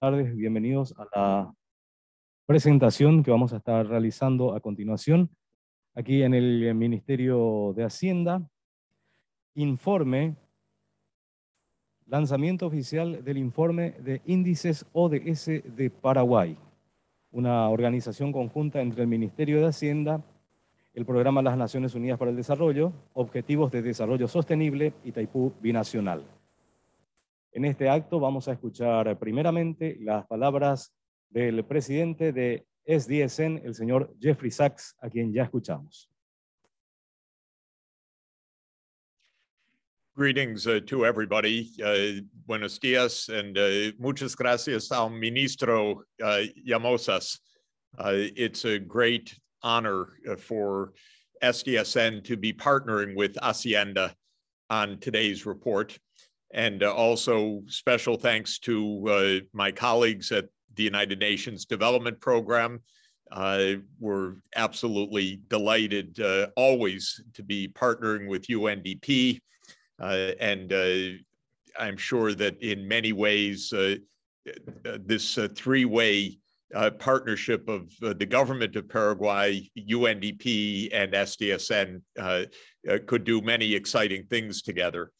tardes, bienvenidos a la presentación que vamos a estar realizando a continuación aquí en el eh, Ministerio de Hacienda. Informe, lanzamiento oficial del informe de índices ODS de Paraguay, una organización conjunta entre el Ministerio de Hacienda, el Programa de las Naciones Unidas para el Desarrollo, Objetivos de Desarrollo Sostenible y Taipú Binacional. En este acto vamos a escuchar primeramente las palabras del presidente de SDSN, el señor Jeffrey Sachs, a quien ya escuchamos. Greetings uh, to everybody. Uh, buenos días and uh, muchas gracias al ministro Llamosas. it's a great honor for SDSN to be partnering with Hacienda on today's report. And uh, also special thanks to uh, my colleagues at the United Nations Development Program. Uh, we're absolutely delighted uh, always to be partnering with UNDP. Uh, and uh, I'm sure that in many ways, this three way partnership of the government of Paraguay, UNDP, and SDSN could do many exciting things together.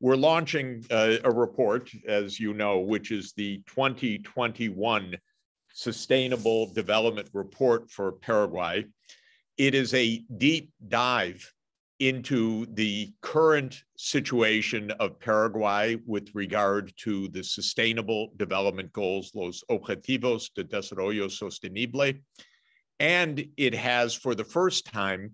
We're launching uh, a report, as you know, which is the 2021 Sustainable Development Report for Paraguay. It is a deep dive into the current situation of Paraguay with regard to the Sustainable Development Goals, Los Objetivos de Desarrollo Sostenible. And it has, for the first time,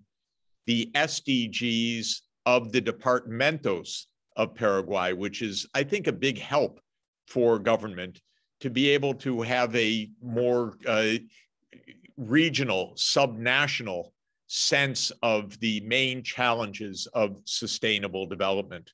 the SDGs of the departamentos of Paraguay, which is, I think, a big help for government to be able to have a more uh, regional, subnational sense of the main challenges of sustainable development.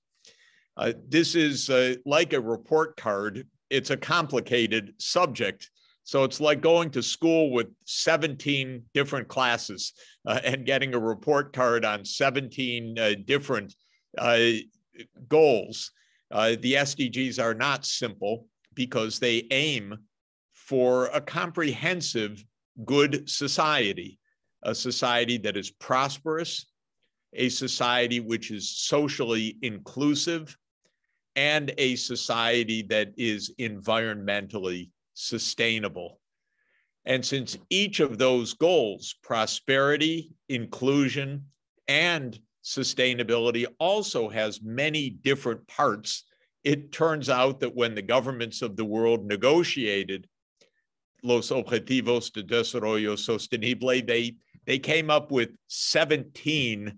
Uh, this is uh, like a report card. It's a complicated subject. So it's like going to school with 17 different classes uh, and getting a report card on 17 uh, different uh, goals. Uh, the SDGs are not simple because they aim for a comprehensive good society, a society that is prosperous, a society which is socially inclusive, and a society that is environmentally sustainable. And since each of those goals, prosperity, inclusion, and sustainability also has many different parts. It turns out that when the governments of the world negotiated los objetivos de desarrollo sostenible, they, they came up with 17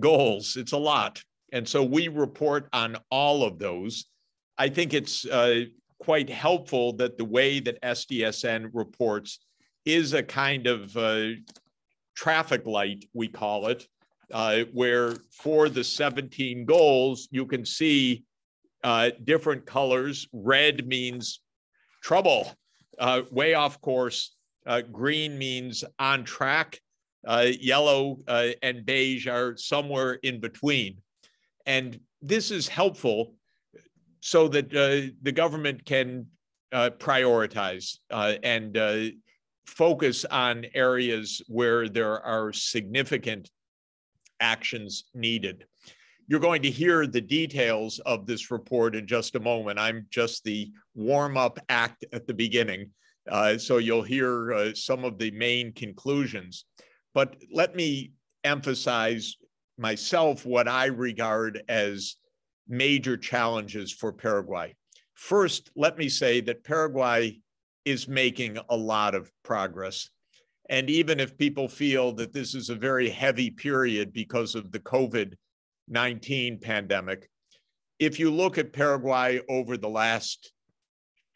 goals. It's a lot. And so we report on all of those. I think it's uh, quite helpful that the way that SDSN reports is a kind of uh, traffic light, we call it, uh, where for the 17 goals, you can see uh, different colors. Red means trouble, uh, way off course. Uh, green means on track. Uh, yellow uh, and beige are somewhere in between. And this is helpful so that the government can prioritize and focus on areas where there are significant actions needed. You're going to hear the details of this report in just a moment. I'm just the warm up act at the beginning. Uh, so you'll hear uh, some of the main conclusions. But let me emphasize myself what I regard as major challenges for Paraguay. First, let me say that Paraguay is making a lot of progress. And even if people feel that this is a very heavy period because of the COVID 19 pandemic, if you look at Paraguay over the last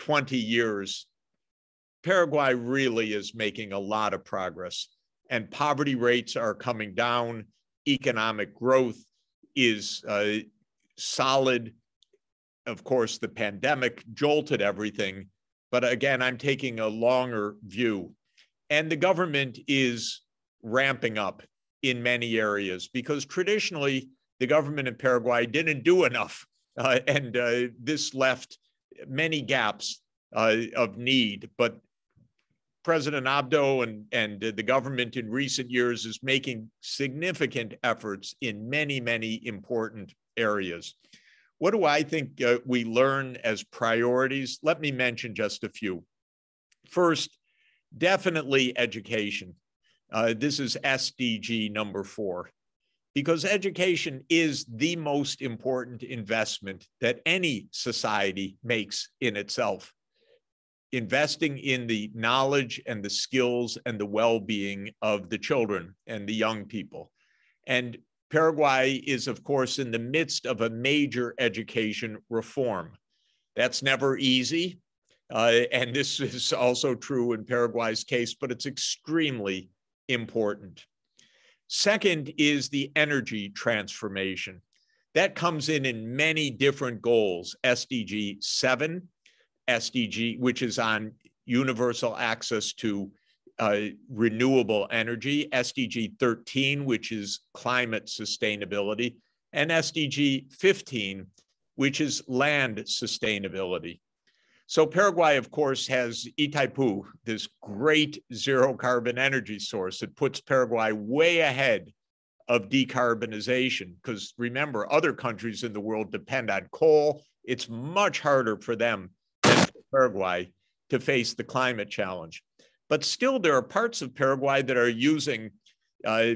20 years, Paraguay really is making a lot of progress, and poverty rates are coming down. Economic growth is uh, solid. Of course, the pandemic jolted everything. But again, I'm taking a longer view. And the government is ramping up in many areas because traditionally the government in Paraguay didn't do enough. Uh, and uh, this left many gaps uh, of need. But President Abdo and, and the government in recent years is making significant efforts in many, many important areas. What do I think uh, we learn as priorities? Let me mention just a few. First, definitely education. Uh, this is SDG number four, because education is the most important investment that any society makes in itself. Investing in the knowledge and the skills and the well being of the children and the young people. And Paraguay is, of course, in the midst of a major education reform. That's never easy. Uh, and this is also true in Paraguay's case, but it's extremely important. Second is the energy transformation. That comes in in many different goals SDG 7, SDG, which is on universal access to uh, renewable energy, SDG 13, which is climate sustainability, and SDG 15, which is land sustainability. So Paraguay, of course, has Itaipu, this great zero carbon energy source that puts Paraguay way ahead of decarbonization. Because remember, other countries in the world depend on coal. It's much harder for them than for Paraguay to face the climate challenge. But still, there are parts of Paraguay that are using uh,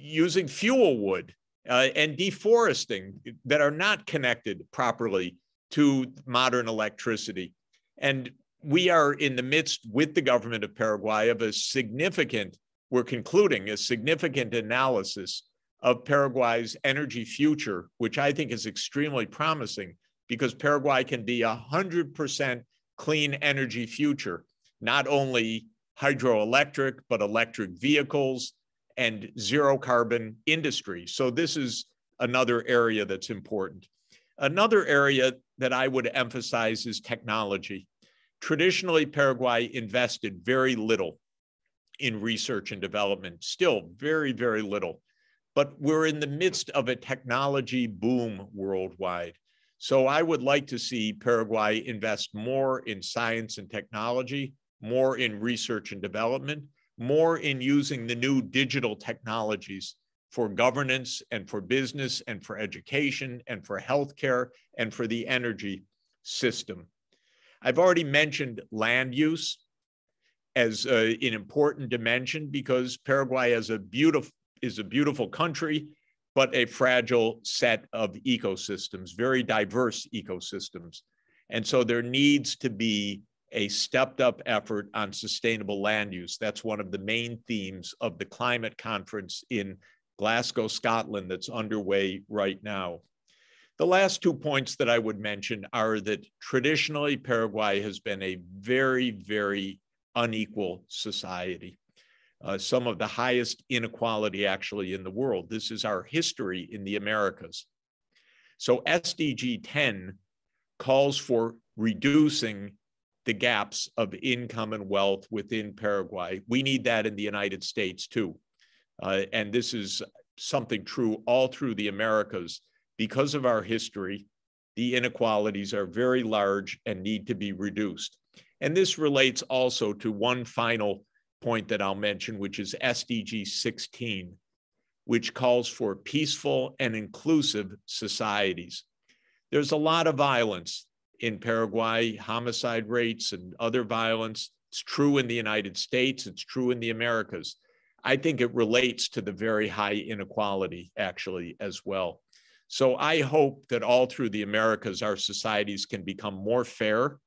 using fuel wood uh, and deforesting that are not connected properly to modern electricity. And we are in the midst with the government of Paraguay of a significant, we're concluding a significant analysis of Paraguay's energy future, which I think is extremely promising because Paraguay can be 100% clean energy future, not only hydroelectric, but electric vehicles and zero carbon industry. So this is another area that's important. Another area that I would emphasize is technology. Traditionally, Paraguay invested very little in research and development, still very, very little. But we're in the midst of a technology boom worldwide. So I would like to see Paraguay invest more in science and technology, more in research and development, more in using the new digital technologies for governance and for business and for education and for healthcare and for the energy system. I've already mentioned land use as an important dimension because Paraguay is a beautiful is a beautiful country, but a fragile set of ecosystems, very diverse ecosystems. And so there needs to be a stepped up effort on sustainable land use. That's one of the main themes of the climate conference in Glasgow, Scotland, that's underway right now. The last two points that I would mention are that traditionally Paraguay has been a very, very unequal society. Uh, some of the highest inequality actually in the world. This is our history in the Americas. So SDG 10 calls for reducing the gaps of income and wealth within Paraguay. We need that in the United States too. Uh, and this is something true all through the Americas. Because of our history, the inequalities are very large and need to be reduced. And this relates also to one final point that I'll mention, which is SDG 16, which calls for peaceful and inclusive societies. There's a lot of violence in Paraguay, homicide rates and other violence. It's true in the United States, it's true in the Americas. I think it relates to the very high inequality actually as well. So I hope that all through the Americas, our societies can become more fair,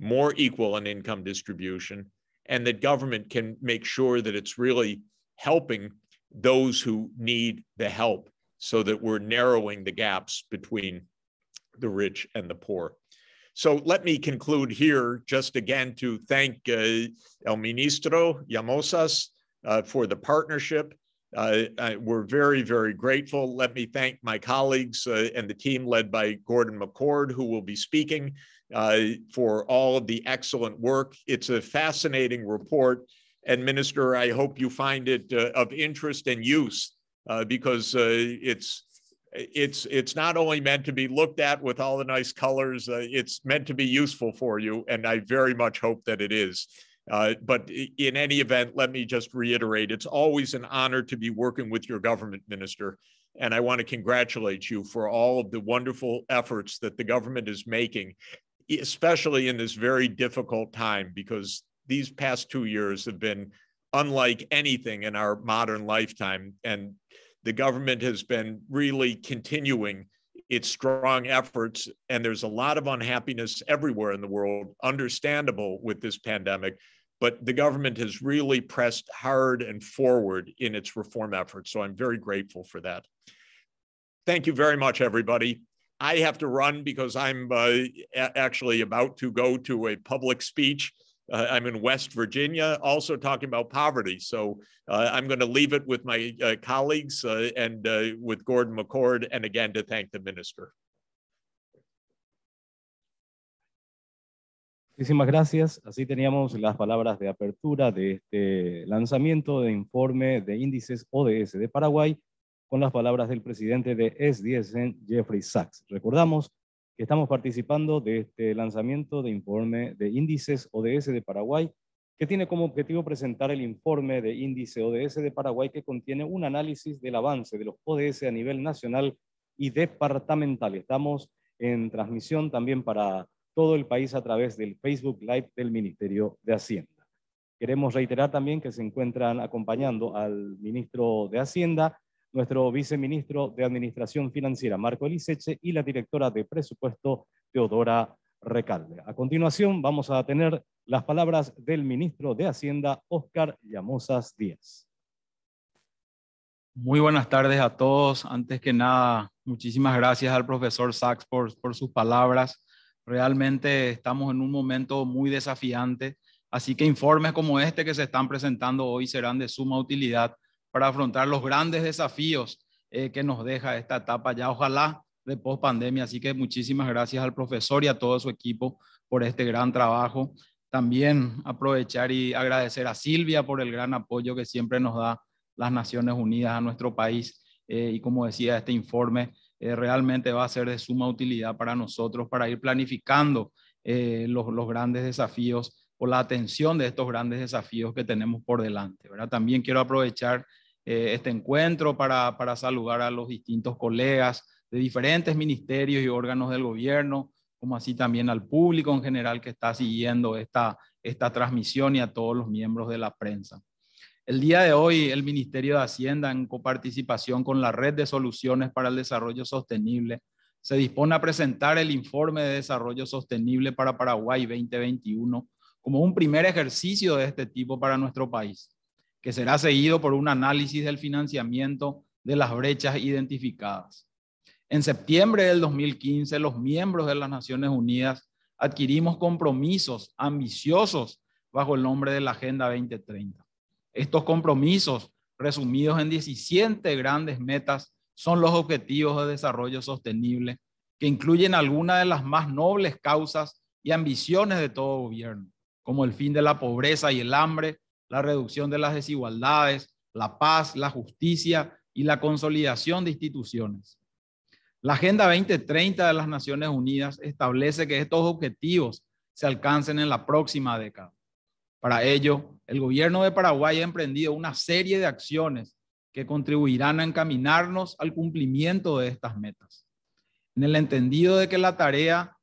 more equal in income distribution, and that government can make sure that it's really helping those who need the help so that we're narrowing the gaps between the rich and the poor. So let me conclude here just again to thank uh, El Ministro Llamosas uh, for the partnership. Uh, I, we're very, very grateful. Let me thank my colleagues uh, and the team led by Gordon McCord, who will be speaking uh, for all of the excellent work. It's a fascinating report. And Minister, I hope you find it uh, of interest and use uh, because it's it's it's not only meant to be looked at with all the nice colors, uh, it's meant to be useful for you, and I very much hope that it is. Uh, but in any event, let me just reiterate it's always an honor to be working with your government minister. And I want to congratulate you for all of the wonderful efforts that the government is making, especially in this very difficult time, because these past two years have been unlike anything in our modern lifetime. And the government has been really continuing its strong efforts. And there's a lot of unhappiness everywhere in the world, understandable with this pandemic but the government has really pressed hard and forward in its reform efforts. So I'm very grateful for that. Thank you very much, everybody. I have to run because I'm uh, actually about to go to a public speech. Uh, I'm in West Virginia, also talking about poverty. So uh, I'm going to leave it with my uh, colleagues uh, and uh, with Gordon McCord, and again to thank the minister. Muchísimas gracias. Así teníamos las palabras de apertura de este lanzamiento de informe de índices ODS de Paraguay con las palabras del presidente de SDSN, Jeffrey Sachs. Recordamos que estamos participando de este lanzamiento de informe de índices ODS de Paraguay que tiene como objetivo presentar el informe de índice ODS de Paraguay que contiene un análisis del avance de los ODS a nivel nacional y departamental. Estamos en transmisión también para todo el país a través del Facebook Live del Ministerio de Hacienda. Queremos reiterar también que se encuentran acompañando al ministro de Hacienda, nuestro viceministro de Administración Financiera, Marco Eliseche, y la directora de Presupuesto, Teodora Recalde. A continuación, vamos a tener las palabras del ministro de Hacienda, Oscar Llamosas Díaz. Muy buenas tardes a todos. Antes que nada, muchísimas gracias al profesor Sachs por, por sus palabras. Realmente estamos en un momento muy desafiante, así que informes como este que se están presentando hoy serán de suma utilidad para afrontar los grandes desafíos eh, que nos deja esta etapa ya, ojalá de pospandemia. Así que muchísimas gracias al profesor y a todo su equipo por este gran trabajo. También aprovechar y agradecer a Silvia por el gran apoyo que siempre nos da las Naciones Unidas a nuestro país eh, y como decía, este informe eh, realmente va a ser de suma utilidad para nosotros para ir planificando eh, los, grandes desafíos o la atención de estos grandes desafíos que tenemos por delante. ¿verdad? También quiero aprovechar eh, este encuentro para, para saludar a los distintos colegas de diferentes ministerios y órganos del gobierno, como así también al público en general que está siguiendo esta, esta transmisión y a todos los miembros de la prensa. El día de hoy, el Ministerio de Hacienda, en coparticipación con la Red de Soluciones para el Desarrollo Sostenible, se dispone a presentar el informe de desarrollo sostenible para Paraguay 2021 como un primer ejercicio de este tipo para nuestro país, que será seguido por un análisis del financiamiento de las brechas identificadas. En septiembre del 2015, los miembros de las Naciones Unidas adquirimos compromisos ambiciosos bajo el nombre de la Agenda 2030. Estos compromisos, resumidos en 17 grandes metas, son los objetivos de desarrollo sostenible, que incluyen algunas de las más nobles causas y ambiciones de todo gobierno, como el fin de la pobreza y el hambre, la reducción de las desigualdades, la paz, la justicia y la consolidación de instituciones. La Agenda 2030 de las Naciones Unidas establece que estos objetivos se alcancen en la próxima década. Para ello, el gobierno de Paraguay ha emprendido una serie de acciones que contribuirán a encaminarnos al cumplimiento de estas metas, en el entendido de que la tarea,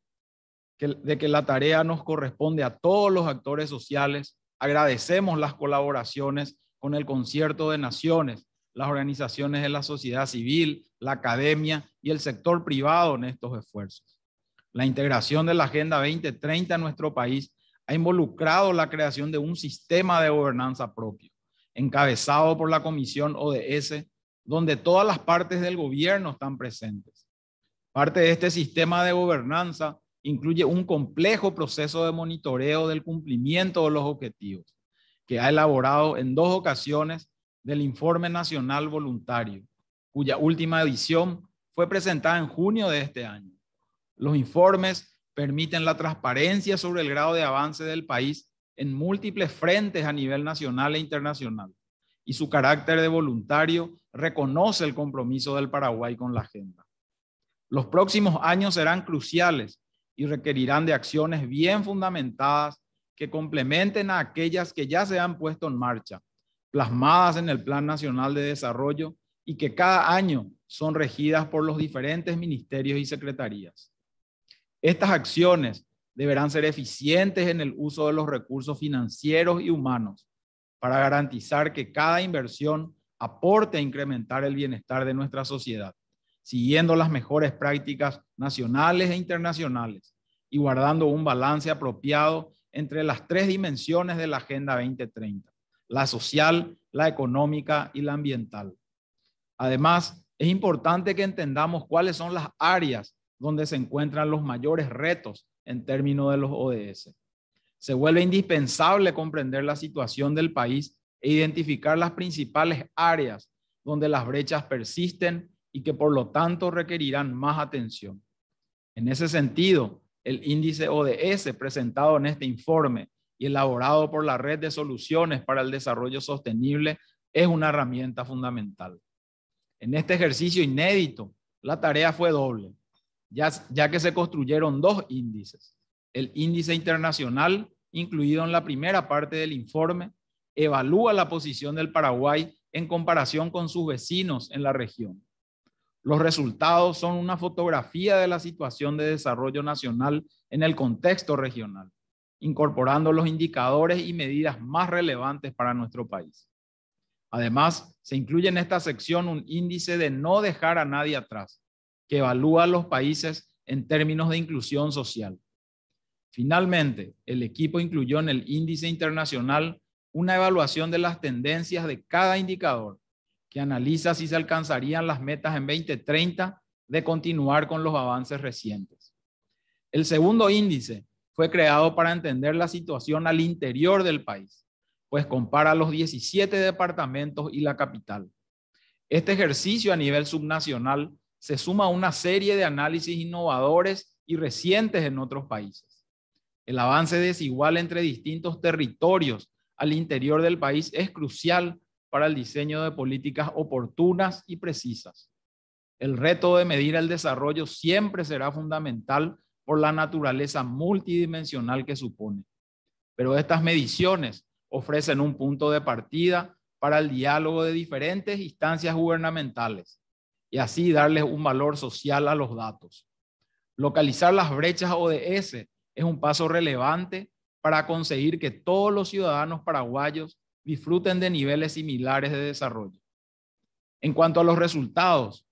de que la tarea nos corresponde a todos los actores sociales. Agradecemos las colaboraciones con el Concierto de Naciones, las organizaciones de la sociedad civil, la academia y el sector privado en estos esfuerzos. La integración de la Agenda 2030 en nuestro país ha involucrado la creación de un sistema de gobernanza propio, encabezado por la Comisión ODS, donde todas las partes del gobierno están presentes. Parte de este sistema de gobernanza incluye un complejo proceso de monitoreo del cumplimiento de los objetivos, que ha elaborado en dos ocasiones del Informe Nacional Voluntario, cuya última edición fue presentada en junio de este año. Los informes permiten la transparencia sobre el grado de avance del país en múltiples frentes a nivel nacional e internacional, y su carácter de voluntario reconoce el compromiso del Paraguay con la agenda. Los próximos años serán cruciales y requerirán de acciones bien fundamentadas que complementen a aquellas que ya se han puesto en marcha, plasmadas en el Plan Nacional de Desarrollo y que cada año son regidas por los diferentes ministerios y secretarías. Estas acciones deberán ser eficientes en el uso de los recursos financieros y humanos para garantizar que cada inversión aporte a incrementar el bienestar de nuestra sociedad, siguiendo las mejores prácticas nacionales e internacionales y guardando un balance apropiado entre las tres dimensiones de la Agenda 2030, la social, la económica y la ambiental. Además, es importante que entendamos cuáles son las áreas donde se encuentran los mayores retos en términos de los ODS. Se vuelve indispensable comprender la situación del país e identificar las principales áreas donde las brechas persisten y que por lo tanto requerirán más atención. En ese sentido, el índice ODS presentado en este informe y elaborado por la Red de Soluciones para el Desarrollo Sostenible es una herramienta fundamental. En este ejercicio inédito, la tarea fue doble ya, que se construyeron dos índices, el índice internacional incluido en la primera parte del informe, evalúa la posición del Paraguay en comparación con sus vecinos en la región. Los resultados son una fotografía de la situación de desarrollo nacional en el contexto regional, incorporando los indicadores y medidas más relevantes para nuestro país. Además, se incluye en esta sección un índice de no dejar a nadie atrás, que evalúa a los países en términos de inclusión social. Finalmente, el equipo incluyó en el índice internacional una evaluación de las tendencias de cada indicador que analiza si se alcanzarían las metas en 2030 de continuar con los avances recientes. El segundo índice fue creado para entender la situación al interior del país, pues compara los 17 departamentos y la capital. Este ejercicio a nivel subnacional se suma a una serie de análisis innovadores y recientes en otros países. El avance desigual entre distintos territorios al interior del país es crucial para el diseño de políticas oportunas y precisas. El reto de medir el desarrollo siempre será fundamental por la naturaleza multidimensional que supone. Pero estas mediciones ofrecen un punto de partida para el diálogo de diferentes instancias gubernamentales, y así darles un valor social a los datos. Localizar las brechas ODS es un paso relevante para conseguir que todos los ciudadanos paraguayos disfruten de niveles similares de desarrollo. En cuanto a los resultados,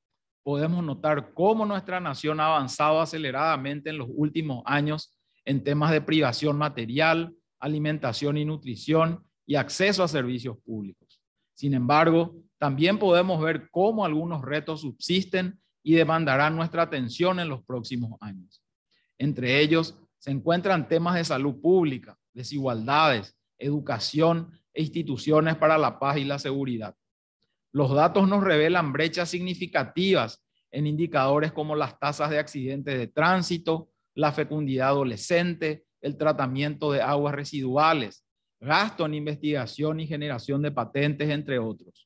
podemos notar cómo nuestra nación ha avanzado aceleradamente en los últimos años en temas de privación material, alimentación y nutrición y acceso a servicios públicos. Sin embargo, también podemos ver cómo algunos retos subsisten y demandarán nuestra atención en los próximos años. Entre ellos se encuentran temas de salud pública, desigualdades, educación e instituciones para la paz y la seguridad. Los datos nos revelan brechas significativas en indicadores como las tasas de accidentes de tránsito, la fecundidad adolescente, el tratamiento de aguas residuales, gasto en investigación y generación de patentes, entre otros.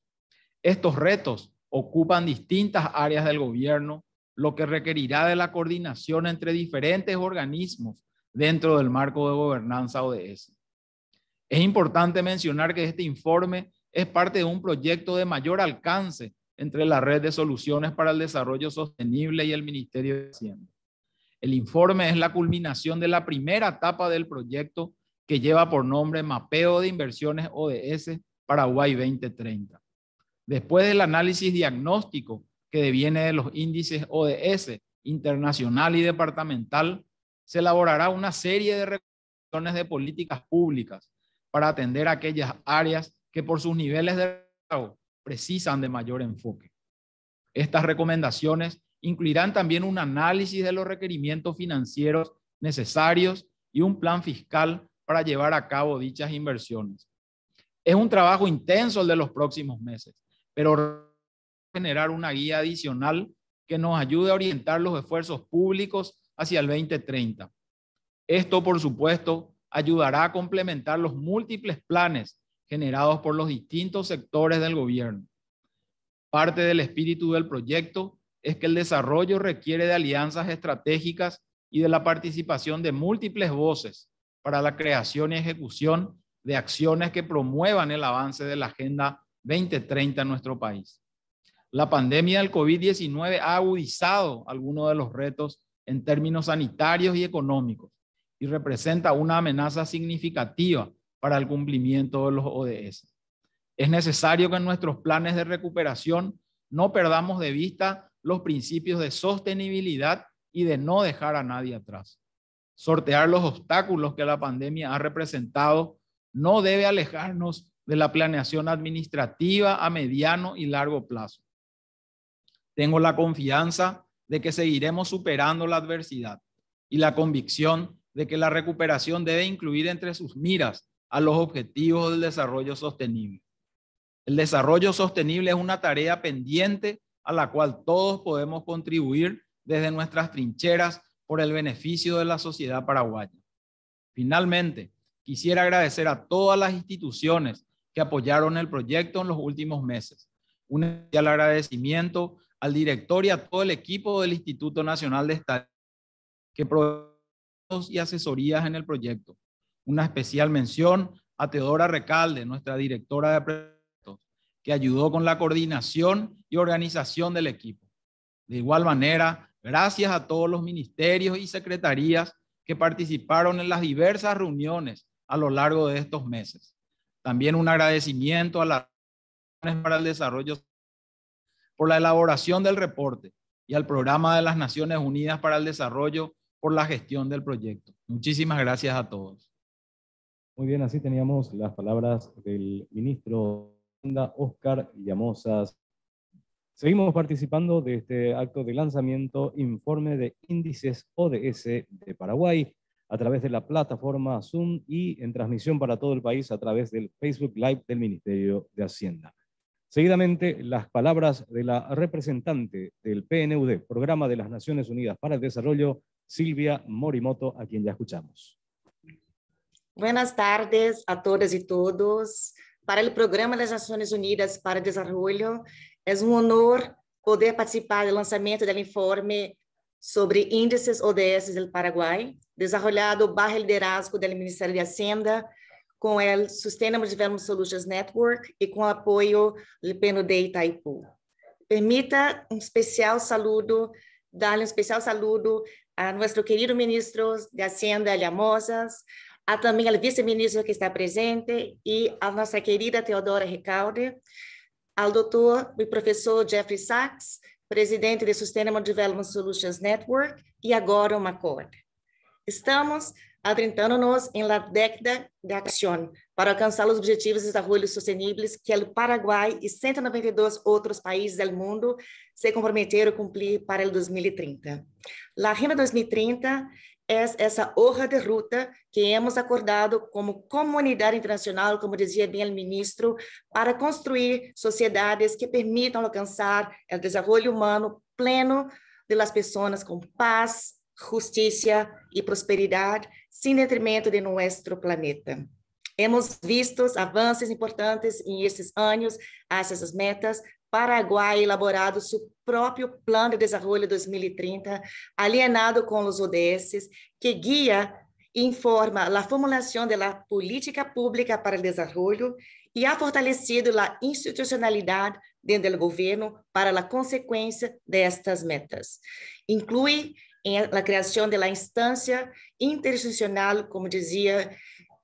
Estos retos ocupan distintas áreas del gobierno, lo que requerirá de la coordinación entre diferentes organismos dentro del marco de gobernanza ODS. Es importante mencionar que este informe es parte de un proyecto de mayor alcance entre la Red de Soluciones para el Desarrollo Sostenible y el Ministerio de Hacienda. El informe es la culminación de la primera etapa del proyecto que lleva por nombre Mapeo de Inversiones ODS Paraguay 2030. Después del análisis diagnóstico que deviene de los índices ODS internacional y departamental, se elaborará una serie de recomendaciones de políticas públicas para atender aquellas áreas que por sus niveles de pago precisan de mayor enfoque. Estas recomendaciones incluirán también un análisis de los requerimientos financieros necesarios y un plan fiscal para llevar a cabo dichas inversiones. Es un trabajo intenso el de los próximos meses, pero generar una guía adicional que nos ayude a orientar los esfuerzos públicos hacia el 2030. Esto, por supuesto, ayudará a complementar los múltiples planes generados por los distintos sectores del gobierno. Parte del espíritu del proyecto es que el desarrollo requiere de alianzas estratégicas y de la participación de múltiples voces para la creación y ejecución de acciones que promuevan el avance de la Agenda 2030 en nuestro país. La pandemia del COVID-19 ha agudizado algunos de los retos en términos sanitarios y económicos y representa una amenaza significativa para el cumplimiento de los ODS. Es necesario que en nuestros planes de recuperación no perdamos de vista los principios de sostenibilidad y de no dejar a nadie atrás. Sortear los obstáculos que la pandemia ha representado no debe alejarnos de la planeación administrativa a mediano y largo plazo. Tengo la confianza de que seguiremos superando la adversidad y la convicción de que la recuperación debe incluir entre sus miras a los objetivos del desarrollo sostenible. El desarrollo sostenible es una tarea pendiente a la cual todos podemos contribuir desde nuestras trincheras por el beneficio de la sociedad paraguaya. Finalmente, quisiera agradecer a todas las instituciones apoyaron el proyecto en los últimos meses. Un especial agradecimiento al director y a todo el equipo del Instituto Nacional de Estadística que provee y asesorías en el proyecto. Una especial mención a Teodora Recalde, nuestra directora de proyectos, que ayudó con la coordinación y organización del equipo. De igual manera, gracias a todos los ministerios y secretarías que participaron en las diversas reuniones a lo largo de estos meses. También un agradecimiento a las Naciones para el desarrollo por la elaboración del reporte y al programa de las Naciones Unidas para el Desarrollo por la gestión del proyecto. Muchísimas gracias a todos. Muy bien, así teníamos las palabras del ministro Oscar Llamosas. Seguimos participando de este acto de lanzamiento informe de índices ODS de Paraguay a través de la plataforma Zoom y en transmisión para todo el país a través del Facebook Live del Ministerio de Hacienda. Seguidamente, las palabras de la representante del PNUD, Programa de las Naciones Unidas para el Desarrollo, Silvia Morimoto, a quien ya escuchamos. Buenas tardes a todas y todos. Para el Programa de las Naciones Unidas para el Desarrollo, es un honor poder participar del lanzamiento del informe sobre índices ODS do Paraguai, desenvolvido bajo liderazgo do Ministério de Hacienda, com o Sustainable Development Solutions Network e com o apoio do PNUD Itaipu. Permita um especial saludo, dar um especial saludo a nosso querido ministro de Hacienda, Lhamosas, a também ao vice-ministro que está presente e a nossa querida Teodora Recalde, ao doutor e professor Jeffrey Sachs, presidente de Sustainable Development Solutions Network e agora uma COAD. Estamos adentrando-nos em la década de ação para alcançar os objetivos de desenvolvimento sustentáveis que o Paraguai e 192 outros países do mundo se comprometeram a cumprir para o 2030. A Agenda 2030 é essa honra de ruta que hemos acordado como comunidade internacional, como dizia bem o ministro, para construir sociedades que permitam alcançar o desenvolvimento humano pleno das pessoas com paz, justiça e prosperidade, sem detrimento de nosso planeta. Hemos visto avanços importantes em esses anos, essas metas, Paraguai elaborado seu próprio Plano de Desenvolvimento 2030, alienado com os ODS, que guia e informa a formulação da política pública para o desenvolvimento e ha fortalecido a institucionalidade dentro do governo para a consequência destas metas. Inclui a criação da instância interinstitucional, como dizia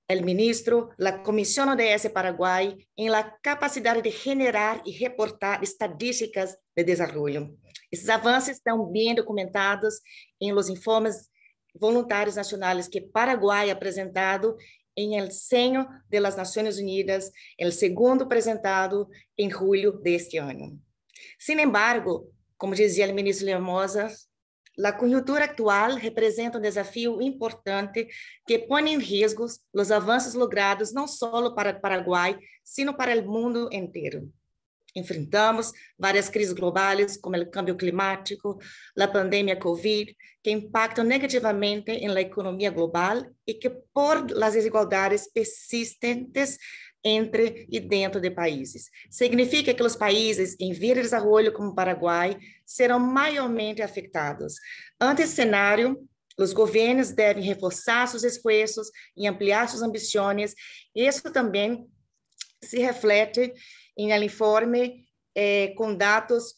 El ministro, la Comisión ODS Paraguay en la capacidad de generar y reportar estadísticas de desarrollo. Esses avanços estão bem documentados em los informes voluntários nacionais que Paraguai apresentado em el seno das Nações Unidas, el segundo apresentado em julho deste ano. Sin embargo, como dizia o ministro Lemosa, a conjuntura atual representa um desafio importante que põe em risco os avanços logrados não só para o Paraguai, sino para o mundo inteiro. Enfrentamos várias crises globais, como o câmbio climático, a pandemia COVID, que impactam negativamente na economia global e que, por as desigualdades persistentes, entre e dentro de países. Significa que os países em via de desenvolvimento como o Paraguai serão maiormente afetados. Ante esse cenário, os governos devem reforçar seus esforços e ampliar suas ambições. Isso também se reflete em um informe eh, com dados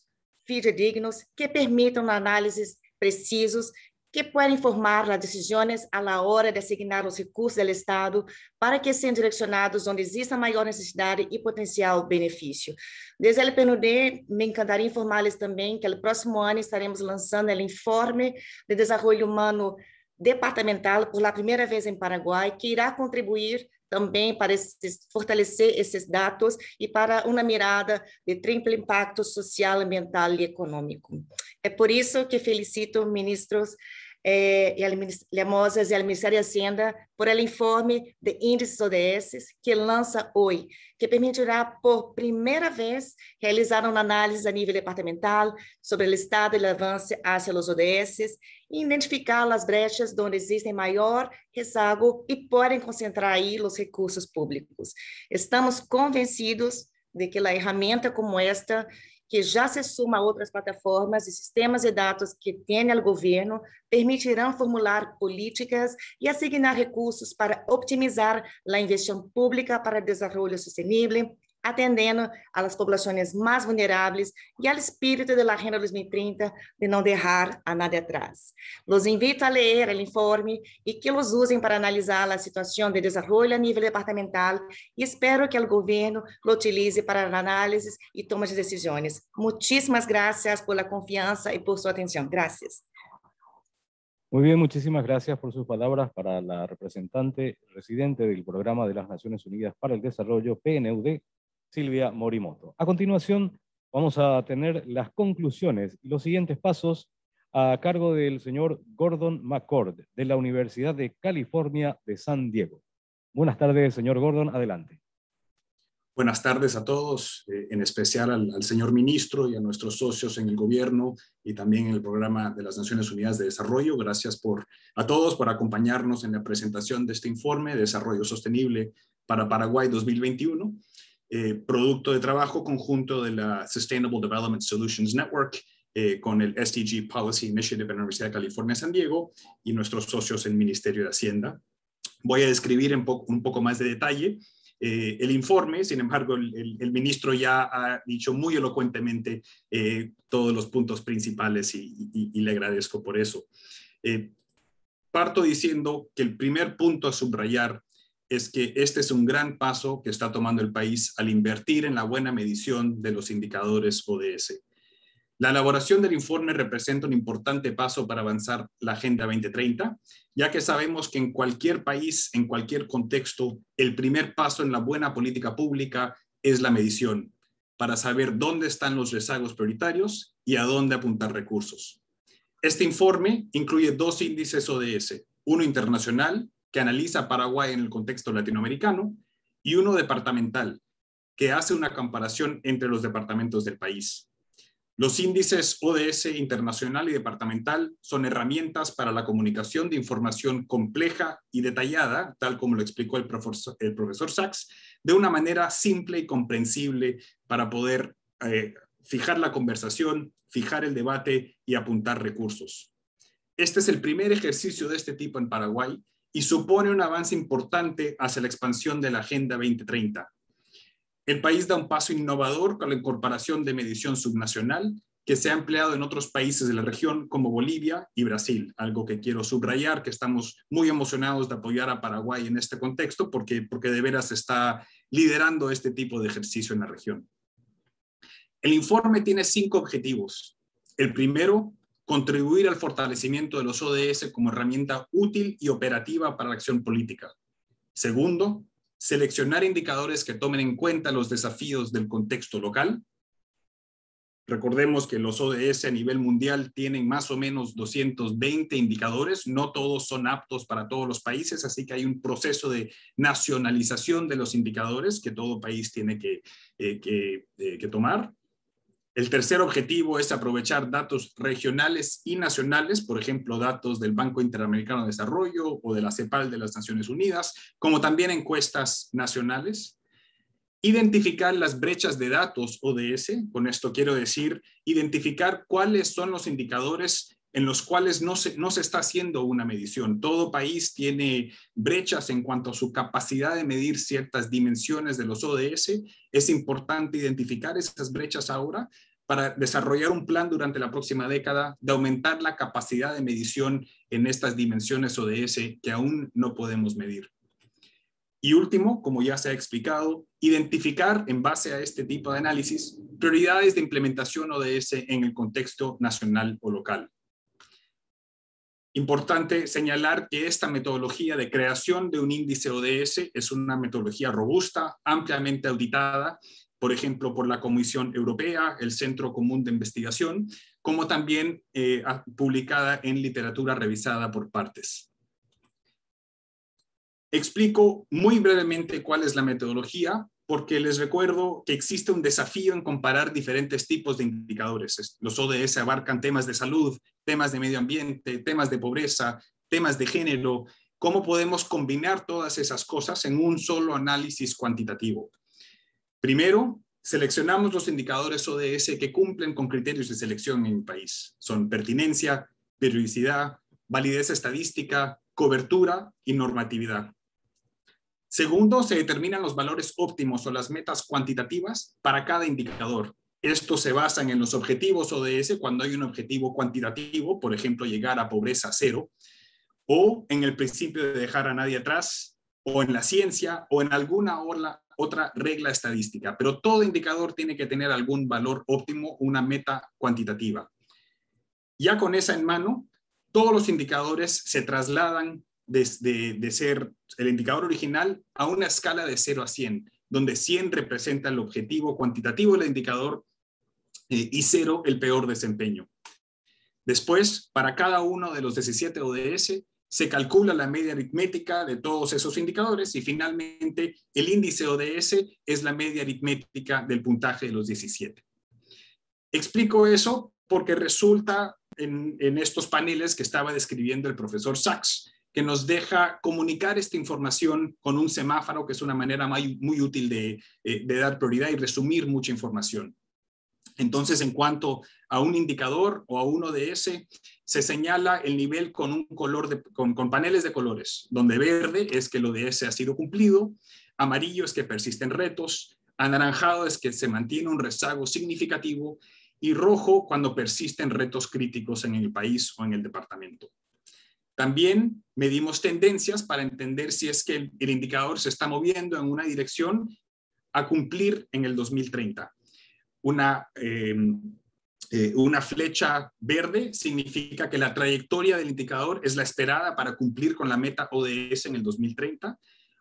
fidedignos que permitam análises precisas que pueda informar las decisiones a la hora de asignar los recursos del Estado para que sean direccionados donde exista mayor necesidad y potencial beneficio. Desde el PNUD, me encantaría informarles también que el próximo año estaremos lanzando el informe de desarrollo humano departamental por la primera vez en Paraguay, que irá contribuir também para fortalecer esses dados e para uma mirada de triplo impacto social, ambiental e econômico. É por isso que felicito ministros é, e a llamosas e a Ministério de Hacienda por el informe de índices ODS que lança hoje, que permitirá por primeira vez realizar uma análise a nível departamental sobre o estado y el avance hacia los ODS e identificar as brechas onde existem maior rezago e podem concentrar aí os recursos públicos. Estamos convencidos de que a ferramenta como esta que já se suma a outras plataformas e sistemas de dados que tem o governo, permitirão formular políticas e assignar recursos para optimizar a investição pública para desenvolvimento sustentável, atendendo poblaciones más vulnerables y al espíritu de la Agenda 2030 de no dejar a nadie atrás. Los invito a leer el informe y que los usen para analizar la situación de desarrollo a nivel departamental y espero que el gobierno lo utilice para el análisis y toma de decisiones. Muchísimas gracias por la confianza y por su atención. Gracias. Muy bien, muchísimas gracias por sus palabras para la representante residente del Programa de las Naciones Unidas para el Desarrollo, PNUD, Silvia Morimoto. A continuación, vamos a tener las conclusiones y los siguientes pasos a cargo del señor Gordon McCord de la Universidad de California de San Diego. Buenas tardes, señor Gordon, adelante. Buenas tardes a todos, eh, en especial al, señor ministro y a nuestros socios en el gobierno y también en el programa de las Naciones Unidas de Desarrollo. Gracias por, a todos por acompañarnos en la presentación de este informe Desarrollo Sostenible para Paraguay 2021. Eh, producto de trabajo conjunto de la Sustainable Development Solutions Network eh, con el SDG Policy Initiative de la Universidad de California San Diego y nuestros socios en el Ministerio de Hacienda. Voy a describir en un poco más de detalle eh, el informe, sin embargo, el, ministro ya ha dicho muy elocuentemente todos los puntos principales y, le agradezco por eso. parto diciendo que el primer punto a subrayar es que este es un gran paso que está tomando el país al invertir en la buena medición de los indicadores ODS. La elaboración del informe representa un importante paso para avanzar la Agenda 2030, ya que sabemos que en cualquier país, en cualquier contexto, el primer paso en la buena política pública es la medición, para saber dónde están los rezagos prioritarios y a dónde apuntar recursos. Este informe incluye dos índices ODS, uno internacional que analiza Paraguay en el contexto latinoamericano, y uno departamental, que hace una comparación entre los departamentos del país. Los índices ODS internacional y departamental son herramientas para la comunicación de información compleja y detallada, tal como lo explicó el profesor, Sachs, de una manera simple y comprensible para poder eh, fijar la conversación, fijar el debate y apuntar recursos. Este es el primer ejercicio de este tipo en Paraguay y supone un avance importante hacia la expansión de la Agenda 2030. El país da un paso innovador con la incorporación de medición subnacional que se ha empleado en otros países de la región como Bolivia y Brasil, algo que quiero subrayar, que estamos muy emocionados de apoyar a Paraguay en este contexto porque, porque de veras está liderando este tipo de ejercicio en la región. El informe tiene cinco objetivos. El primero, contribuir al fortalecimiento de los ODS como herramienta útil y operativa para la acción política. Segundo, seleccionar indicadores que tomen en cuenta los desafíos del contexto local. Recordemos que los ODS a nivel mundial tienen más o menos 220 indicadores, no todos son aptos para todos los países, así que hay un proceso de nacionalización de los indicadores que todo país tiene que, eh, eh, que tomar. El tercer objetivo es aprovechar datos regionales y nacionales, por ejemplo, datos del Banco Interamericano de Desarrollo o de la CEPAL de las Naciones Unidas, como también encuestas nacionales. Identificar las brechas de datos ODS, con esto quiero decir, identificar cuáles son los indicadores en los cuales no se, no se está haciendo una medición. Todo país tiene brechas en cuanto a su capacidad de medir ciertas dimensiones de los ODS. Es importante identificar esas brechas ahora para desarrollar un plan durante la próxima década de aumentar la capacidad de medición en estas dimensiones ODS que aún no podemos medir. Y último, como ya se ha explicado, identificar en base a este tipo de análisis prioridades de implementación ODS en el contexto nacional o local. Importante señalar que esta metodología de creación de un índice ODS es una metodología robusta, ampliamente auditada por ejemplo, por la Comisión Europea, el Centro Común de Investigación, como también eh, publicada en literatura revisada por partes. Explico muy brevemente cuál es la metodología, porque les recuerdo que existe un desafío en comparar diferentes tipos de indicadores. Los ODS abarcan temas de salud, temas de medio ambiente, temas de pobreza, temas de género. ¿Cómo podemos combinar todas esas cosas en un solo análisis cuantitativo? Primero, seleccionamos los indicadores ODS que cumplen con criterios de selección en el país. Son pertinencia, periodicidad, validez estadística, cobertura y normatividad. Segundo, se determinan los valores óptimos o las metas cuantitativas para cada indicador. Estos se basan en los objetivos ODS cuando hay un objetivo cuantitativo, por ejemplo, llegar a pobreza cero, o en el principio de dejar a nadie atrás, o en la ciencia, o en alguna ola, otra regla estadística, pero todo indicador tiene que tener algún valor óptimo, una meta cuantitativa. Ya con esa en mano, todos los indicadores se trasladan desde de ser el indicador original a una escala de 0 a 100, donde 100 representa el objetivo cuantitativo del indicador eh, y 0 el peor desempeño. Después, para cada uno de los 17 ODS, se calcula la media aritmética de todos esos indicadores y finalmente el índice ODS es la media aritmética del puntaje de los 17. Explico eso porque resulta en, estos paneles que estaba describiendo el profesor Sachs, que nos deja comunicar esta información con un semáforo, que es una manera muy, útil eh, de dar prioridad y resumir mucha información. Entonces, en cuanto a un indicador o a uno de ese, se señala el nivel con un color con, paneles de colores, donde verde es que lo de ese ha sido cumplido, amarillo es que persisten retos, anaranjado es que se mantiene un rezago significativo y rojo cuando persisten retos críticos en el país o en el departamento. También medimos tendencias para entender si es que el indicador se está moviendo en una dirección a cumplir en el 2030 una, eh, eh, una flecha verde significa que la trayectoria del indicador es la esperada para cumplir con la meta ODS en el 2030.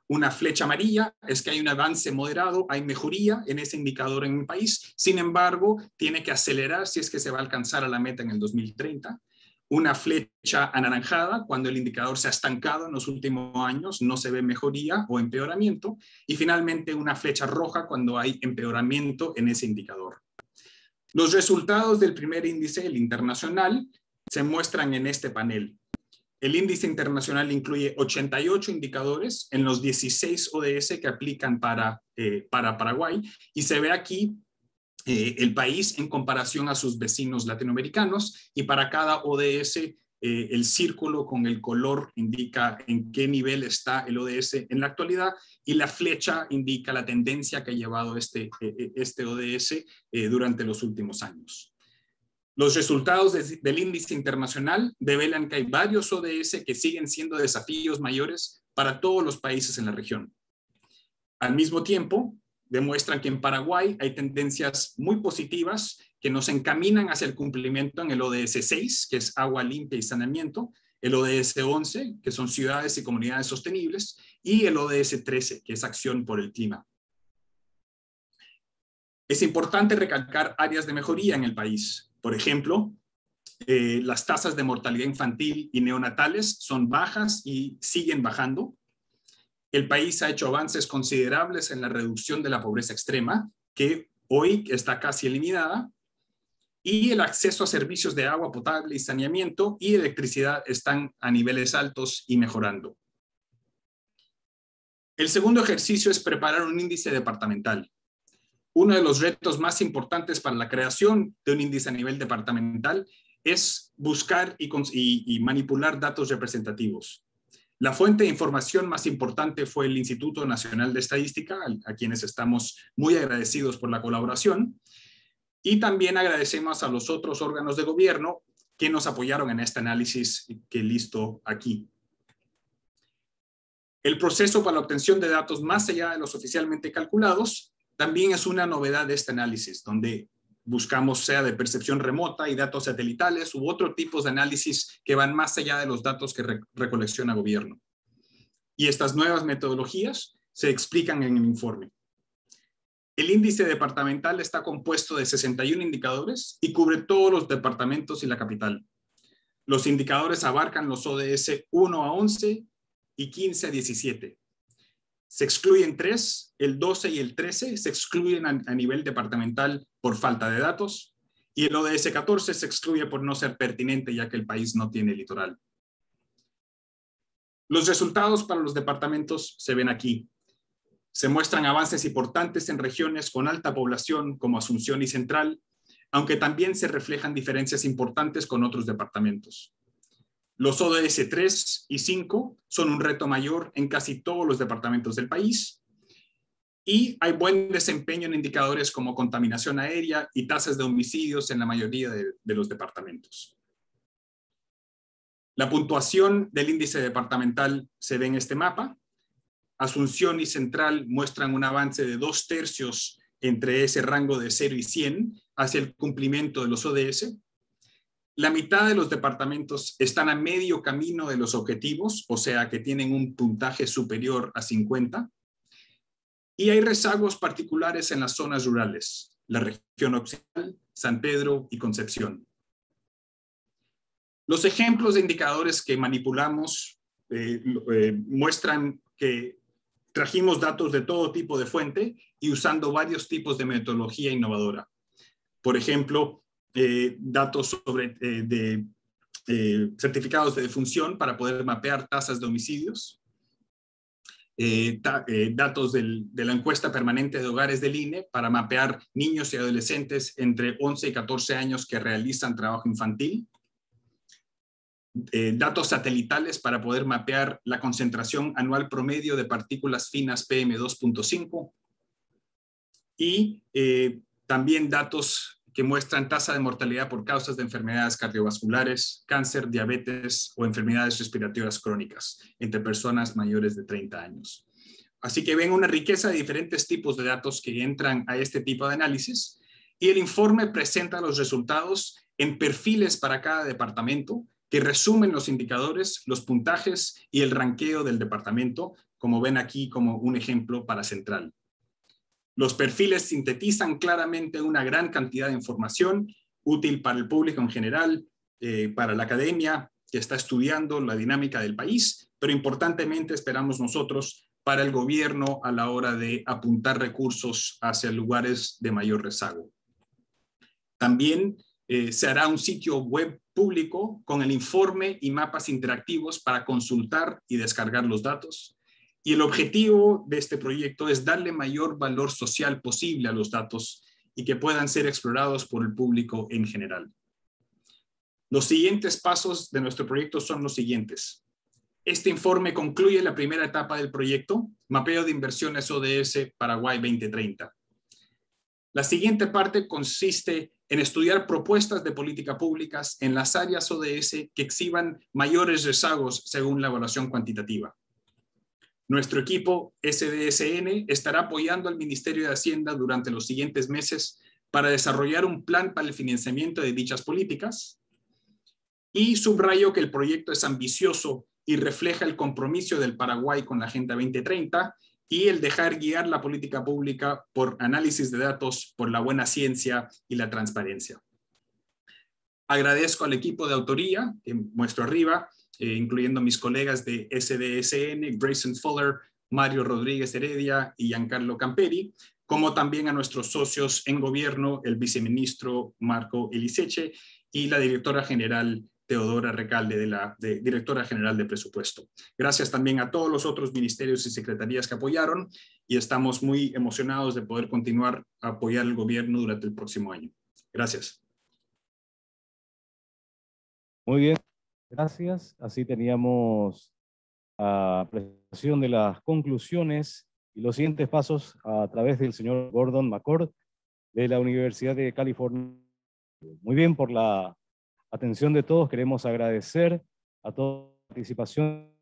Una flecha amarilla es que hay un avance moderado, hay mejoría en ese indicador en un país, sin embargo, tiene que acelerar si es que se va a alcanzar a la meta en el 2030 una flecha anaranjada cuando el indicador se ha estancado en los últimos años, no se ve mejoría o empeoramiento, y finalmente una flecha roja cuando hay empeoramiento en ese indicador. Los resultados del primer índice, el internacional, se muestran en este panel. El índice internacional incluye 88 indicadores en los 16 ODS que aplican para, eh, para Paraguay y se ve aquí eh, el país en comparación a sus vecinos latinoamericanos y para cada ODS eh, el círculo con el color indica en qué nivel está el ODS en la actualidad y la flecha indica la tendencia que ha llevado este, eh, este ODS durante los últimos años. Los resultados del índice internacional revelan que hay varios ODS que siguen siendo desafíos mayores para todos los países en la región. Al mismo tiempo, demuestran que en Paraguay hay tendencias muy positivas que nos encaminan hacia el cumplimiento en el ODS 6, que es agua limpia y saneamiento, el ODS 11, que son ciudades y comunidades sostenibles, y el ODS 13, que es acción por el clima. Es importante recalcar áreas de mejoría en el país. Por ejemplo, eh, las tasas de mortalidad infantil y neonatales son bajas y siguen bajando el país ha hecho avances considerables en la reducción de la pobreza extrema, que hoy está casi eliminada, y el acceso a servicios de agua potable y saneamiento y electricidad están a niveles altos y mejorando. El segundo ejercicio es preparar un índice departamental. Uno de los retos más importantes para la creación de un índice a nivel departamental es buscar y, manipular datos representativos. La fuente de información más importante fue el Instituto Nacional de Estadística, a quienes estamos muy agradecidos por la colaboración. Y también agradecemos a los otros órganos de gobierno que nos apoyaron en este análisis que listo aquí. El proceso para la obtención de datos más allá de los oficialmente calculados también es una novedad de este análisis, donde buscamos sea de percepción remota y datos satelitales u otros tipos de análisis que van más allá de los datos que recolecciona gobierno. Y estas nuevas metodologías se explican en el informe. El índice departamental está compuesto de 61 indicadores y cubre todos los departamentos y la capital. Los indicadores abarcan los ODS 1 a 11 y 15 a 17, se excluyen tres, el 12 y el 13 se excluyen a, nivel departamental por falta de datos y el ODS 14 se excluye por no ser pertinente ya que el país no tiene litoral. Los resultados para los departamentos se ven aquí. Se muestran avances importantes en regiones con alta población como Asunción y Central, aunque también se reflejan diferencias importantes con otros departamentos. Los ODS 3 y 5 son un reto mayor en casi todos los departamentos del país y hay buen desempeño en indicadores como contaminación aérea y tasas de homicidios en la mayoría de, los departamentos. La puntuación del índice departamental se ve en este mapa. Asunción y Central muestran un avance de dos tercios entre ese rango de 0 y 100 hacia el cumplimiento de los ODS, la mitad de los departamentos están a medio camino de los objetivos, o sea que tienen un puntaje superior a 50. Y hay rezagos particulares en las zonas rurales, la región occidental, San Pedro y Concepción. Los ejemplos de indicadores que manipulamos eh, eh, muestran que trajimos datos de todo tipo de fuente y usando varios tipos de metodología innovadora. Por ejemplo, eh, datos sobre, eh, de eh, certificados de defunción para poder mapear tasas de homicidios, datos de la encuesta permanente de hogares del INE para mapear niños y adolescentes entre 11 y 14 años que realizan trabajo infantil, datos satelitales para poder mapear la concentración anual promedio de partículas finas PM2.5 y también datos que muestran tasa de mortalidad por causas de enfermedades cardiovasculares, cáncer, diabetes o enfermedades respiratorias crónicas entre personas mayores de 30 años. Así que ven una riqueza de diferentes tipos de datos que entran a este tipo de análisis y el informe presenta los resultados en perfiles para cada departamento que resumen los indicadores, los puntajes y el ranqueo del departamento, como ven aquí como un ejemplo para central. Los perfiles sintetizan claramente una gran cantidad de información útil para el público en general, eh, para la academia que está estudiando la dinámica del país, pero importantemente esperamos nosotros para el gobierno a la hora de apuntar recursos hacia lugares de mayor rezago. También eh, se hará un sitio web público con el informe y mapas interactivos para consultar y descargar los datos. Y el objetivo de este proyecto es darle mayor valor social posible a los datos y que puedan ser explorados por el público en general. Los siguientes pasos de nuestro proyecto son los siguientes. Este informe concluye la primera etapa del proyecto, mapeo de inversiones ODS Paraguay 2030. La siguiente parte consiste en estudiar propuestas de política públicas en las áreas ODS que exhiban mayores rezagos según la evaluación cuantitativa. Nuestro equipo SDSN estará apoyando al Ministerio de Hacienda durante los siguientes meses para desarrollar un plan para el financiamiento de dichas políticas. Y subrayo que el proyecto es ambicioso y refleja el compromiso del Paraguay con la Agenda 2030 y el dejar guiar la política pública por análisis de datos, por la buena ciencia y la transparencia. Agradezco al equipo de autoría, que muestro arriba, eh, incluyendo mis colegas de SDSN, Grayson Fuller, Mario Rodríguez Heredia y Giancarlo Camperi, como también a nuestros socios en gobierno, el viceministro Marco Eliseche y la directora general Teodora Recalde, de la directora general de presupuesto. Gracias también a todos los otros ministerios y secretarías que apoyaron y estamos muy emocionados de poder continuar a apoyar el gobierno durante el próximo año. Gracias. Muy bien, Gracias. Así teníamos la ah, presentación de las conclusiones y los siguientes pasos a través del señor Gordon McCord de la Universidad de California. Muy bien, por la atención de todos, queremos agradecer a toda la participación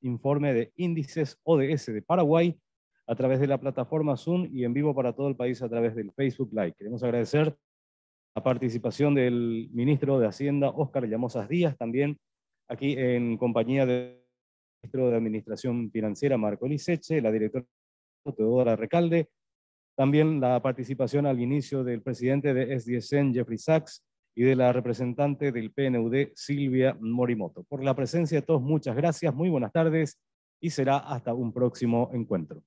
informe de índices ODS de Paraguay a través de la plataforma Zoom y en vivo para todo el país a través del Facebook Live. Queremos agradecer la participación del ministro de Hacienda, Óscar Llamosas Díaz, también aquí en compañía del ministro de Administración Financiera, Marco Liceche, la directora Teodora Recalde, también la participación al inicio del presidente de SDSN, Jeffrey Sachs, y de la representante del PNUD, Silvia Morimoto. Por la presencia de todos, muchas gracias, muy buenas tardes y será hasta un próximo encuentro.